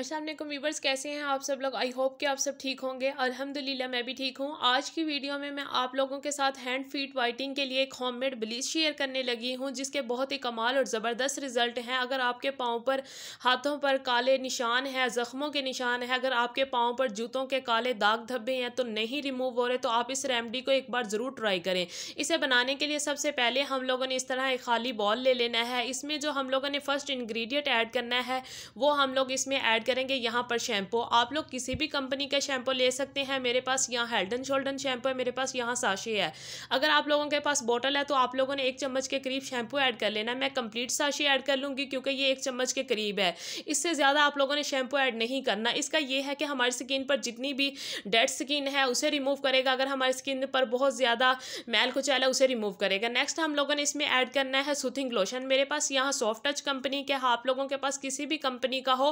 असलम अच्छा, वीवर्स कैसे हैं आप सब लोग आई होप कि आप सब ठीक होंगे अल्हम्दुलिल्लाह मैं भी ठीक हूँ आज की वीडियो में मैं आप लोगों के साथ हैंड फीट वाइटिंग के लिए एक होममेड ब्लीच शेयर करने लगी हूँ जिसके बहुत ही कमाल और ज़बरदस्त रिज़ल्ट हैं अगर आपके पाँव पर हाथों पर काले निशान है ज़ख्मों के निशान है अगर आपके पाँव पर जूतों के काले दाग धब्बे हैं तो नहीं रिमूव हो रहे तो आप इस रेमडी को एक बार ज़रूर ट्राई करें इसे बनाने के लिए सबसे पहले हम लोगों ने इस तरह एक खाली बॉल ले लेना है इसमें जो हम लोगों ने फ़र्स्ट इन्ग्रीडियंट ऐड करना है वो हम लोग इसमें ऐड करेंगे यहाँ पर शैम्पू आप लोग किसी भी कंपनी का शैम्पू ले सकते हैं मेरे पास यहाँ हेल्ड एंड शोल्डन शैम्पू है मेरे पास यहाँ साशे है अगर आप लोगों के पास बॉटल है तो आप लोगों ने एक चम्मच के करीब शैम्पू ऐड कर लेना मैं कंप्लीट साशे ऐड कर लूँगी क्योंकि ये एक चम्मच के करीब है इससे ज़्यादा आप लोगों ने शैम्पू ऐड नहीं करना इसका यह है कि हमारी स्किन पर जितनी भी डेड स्किन है उसे रिमूव करेगा अगर हमारी स्किन पर बहुत ज़्यादा मैल कुचैल है उसे रिमूव करेगा नेक्स्ट हम लोगों ने इसमें ऐड करना है सुथिंग लोशन मेरे पास यहाँ सॉफ्ट टच कंपनी के आप लोगों के पास किसी भी कंपनी का हो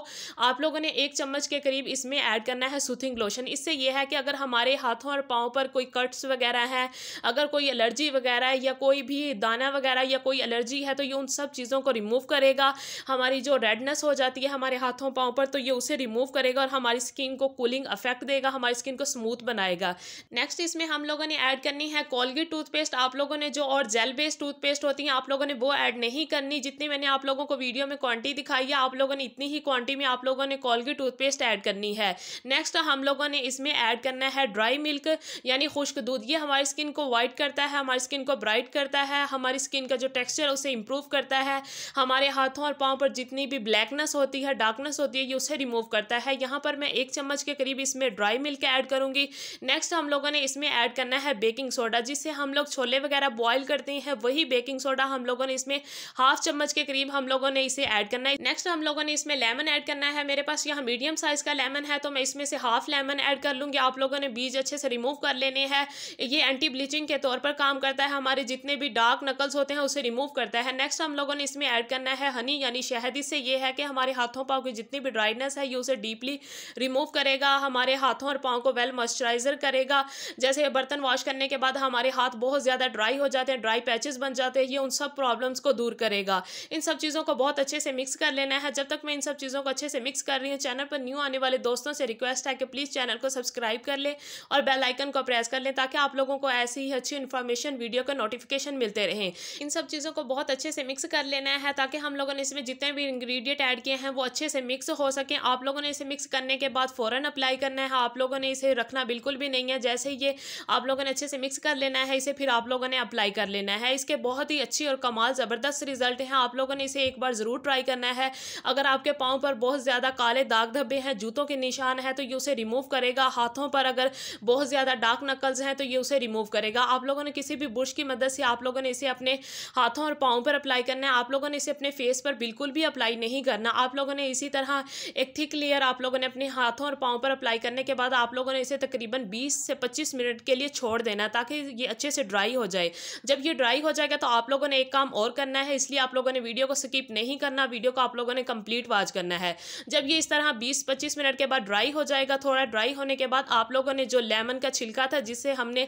आप लोगों ने एक चम्मच के करीब इसमें ऐड करना है सूथिंग लोशन इससे यह है कि अगर हमारे हाथों और पाँव पर कोई कट्स वगैरह है अगर कोई एलर्जी वगैरह है या कोई भी दाना वगैरह या कोई एलर्जी है तो ये उन सब चीज़ों को रिमूव करेगा हमारी जो रेडनेस हो जाती है हमारे हाथों पाँव पर तो ये उसे रिमूव करेगा और हमारी स्किन को कूलिंग अफेक्ट देगा हमारी स्किन को स्मूथ बनाएगा नेक्स्ट इसमें हम लोगों ने ऐड करनी है कोलगेट टूथपेस्ट आप लोगों ने जो और जेल बेस्ड टूथपेस्ट होती हैं आप लोगों ने वो ऐड नहीं करनी जितनी मैंने आप लोगों को वीडियो में क्वांटिटी दिखाई है आप लोगों ने इतनी ही क्वांटिटी में आप लोगों ने ने कोलगेट टूथपेस्ट ऐड करनी है नेक्स्ट हम लोगों ने इसमें ऐड करना है ड्राई मिल्क यानी खुश्क दूध ये हमारी स्किन को वाइट करता है हमारी स्किन को ब्राइट करता है हमारी स्किन का जो टेक्स्चर उसे इम्प्रूव करता है हमारे हाथों और पाँव पर जितनी भी ब्लैकनेस होती है डार्कनेस होती है ये उसे रिमूव करता है यहाँ पर मैं एक चम्मच के करीब इसमें ड्राई मिल्क ऐड करूँगी नेक्स्ट हम लोगों ने इसमें ऐड करना है बेकिंग सोडा जिससे हम लोग छोले वगैरह बॉयल करते हैं वही बेकिंग सोडा हम लोगों ने इसमें हाफ चम्मच के करीब हम लोगों ने इसे ऐड करना है नेक्स्ट हम लोगों ने इसमें लेमन ऐड करना है मेरे पास यहाँ मीडियम साइज़ का लेमन है तो मैं इसमें से हाफ़ लेमन ऐड कर लूँगी आप लोगों ने बीज अच्छे से रिमूव कर लेने हैं ये एंटी ब्लीचिंग के तौर पर काम करता है हमारे जितने भी डार्क नकल्स होते हैं उसे रिमूव करता है नेक्स्ट हम लोगों ने इसमें ऐड करना है हनी यानी शहद इससे ये है कि हमारे हाथों पाँव की जितनी भी ड्राइनेस है ये उसे डीपली रिमूव करेगा हमारे हाथों और पाँव को वेल मॉइस्चराइज़र करेगा जैसे बर्तन वॉश करने के बाद हमारे हाथ बहुत ज़्यादा ड्राई हो जाते हैं ड्राई पैचेज बन जाते हैं ये उन सब प्रॉब्लम्स को दूर करेगा इन सब चीज़ों को बहुत अच्छे से मिक्स कर लेना है जब तक मैं इन सब चीज़ों को अच्छे से मिक्स कर रही हैं चैनल पर न्यू आने वाले दोस्तों से रिक्वेस्ट है कि प्लीज़ चैनल को सब्सक्राइब कर लें और बेलाइकन को प्रेस कर लें ताकि आप लोगों को ऐसी ही अच्छी इन्फॉर्मेशन वीडियो का नोटिफिकेशन मिलते रहें इन सब चीज़ों को बहुत अच्छे से मिक्स कर लेना है ताकि हम लोगों ने इसमें जितने भी इंग्रीडियंट ऐड किए हैं वो अच्छे से मिक्स हो सकें आप लोगों ने इसे मिक्स करने के बाद फ़ौरन अप्लाई करना है आप लोगों ने इसे रखना बिल्कुल भी नहीं है जैसे ये आप लोगों ने अच्छे से मिक्स कर लेना है इसे फिर आप लोगों ने अप्लाई कर लेना है इसके बहुत ही अच्छी और कमाल ज़बरदस्त रिजल्ट हैं आप लोगों ने इसे एक बार ज़रूर ट्राई करना है अगर आपके पाँव पर बहुत ज़्यादा काले दाग धब्बे हैं जूतों के निशान हैं तो ये उसे रिमूव करेगा हाथों पर अगर बहुत ज़्यादा डार्क नकल्स हैं तो ये उसे रिमूव करेगा आप लोगों ने किसी भी ब्रश की मदद से आप लोगों ने इसे अपने हाथों और पाँव पर अप्लाई करना है आप लोगों ने इसे अपने फेस पर बिल्कुल भी अप्लाई नहीं करना आप लोगों ने इसी तरह एक थिक लेयर आप लोगों ने अपने हाथों और पाँव पर अप्लाई करने के बाद आप लोगों ने इसे तकरीबन बीस से पच्चीस मिनट के लिए छोड़ देना ताकि ये अच्छे से ड्राई हो जाए जब ये ड्राई हो जाएगा तो आप लोगों ने एक काम और करना है इसलिए आप लोगों ने वीडियो को स्किप नहीं करना वीडियो को आप लोगों ने कंप्लीट वाच करना है जब जब ये इस तरह 20-25 मिनट के बाद ड्राई हो जाएगा थोड़ा ड्राई होने के बाद आप लोगों ने जो लेमन का छिलका था जिसे हमने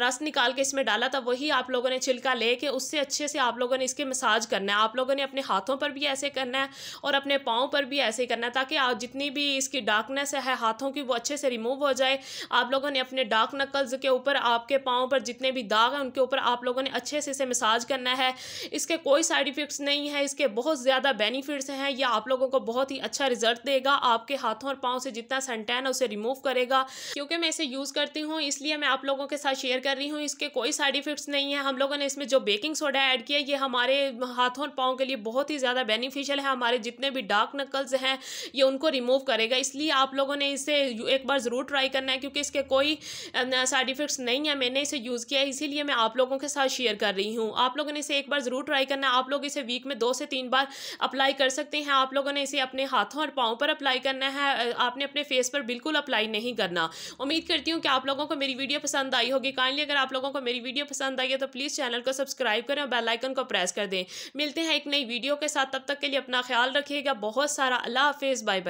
रस निकाल के इसमें डाला था वही आप लोगों ने छिलका लेके उससे अच्छे से आप लोगों ने इसके मसाज करना है आप लोगों ने अपने हाथों पर भी ऐसे करना है और अपने पाँव पर भी ऐसे करना है ताकि आप जितनी भी इसकी डार्कनेस है हाथों की वो अच्छे से रिमूव हो जाए आप लोगों ने अपने डार्क नकल्स के ऊपर आपके पाँव पर जितने भी दाग हैं उनके ऊपर आप लोगों ने अच्छे से इसे मसाज करना है इसके कोई साइड इफ़ेक्ट्स नहीं है इसके बहुत ज़्यादा बेनिफिट्स हैं या आप लोगों को बहुत ही अच्छा रिजल्ट दर्द देगा आपके हाथों और पाँव से जितना सनटैन है उसे रिमूव करेगा क्योंकि मैं इसे यूज़ करती हूँ इसलिए मैं आप लोगों के साथ शेयर कर रही हूँ इसके कोई साइड इफ़ेक्ट्स नहीं है हम लोगों ने इसमें जो बेकिंग सोडा ऐड किया ये हमारे हाथों और पाँव के लिए बहुत ही ज़्यादा बेनिफिशियल है हमारे जितने भी डार्क नकल्स हैं ये उनको रिमूव करेगा इसलिए आप लोगों ने इसे एक बार ज़रूर ट्राई करना है क्योंकि इसके कोई साइड इफ़ेक्ट्स नहीं है मैंने इसे यूज़ किया इसीलिए मैं आप लोगों के साथ शेयर कर रही हूँ आप लोगों ने इसे एक बार ज़रूर ट्राई करना है आप लोग इसे वीक में दो से तीन बार अप्लाई कर सकते हैं आप लोगों ने इसे अपने हाथों और पाँव पाँव पर अप्लाई करना है आपने अपने फेस पर बिल्कुल अप्लाई नहीं करना उम्मीद करती हूँ कि आप लोगों को मेरी वीडियो पसंद आई होगी काइंडली अगर आप लोगों को मेरी वीडियो पसंद आई है तो प्लीज़ चैनल को सब्सक्राइब करें और बेलाइकन को प्रेस कर दें मिलते हैं एक नई वीडियो के साथ तब तक के लिए अपना ख्याल रखिएगा बहुत सारा अल्लाह हाफिज़ बाय बाय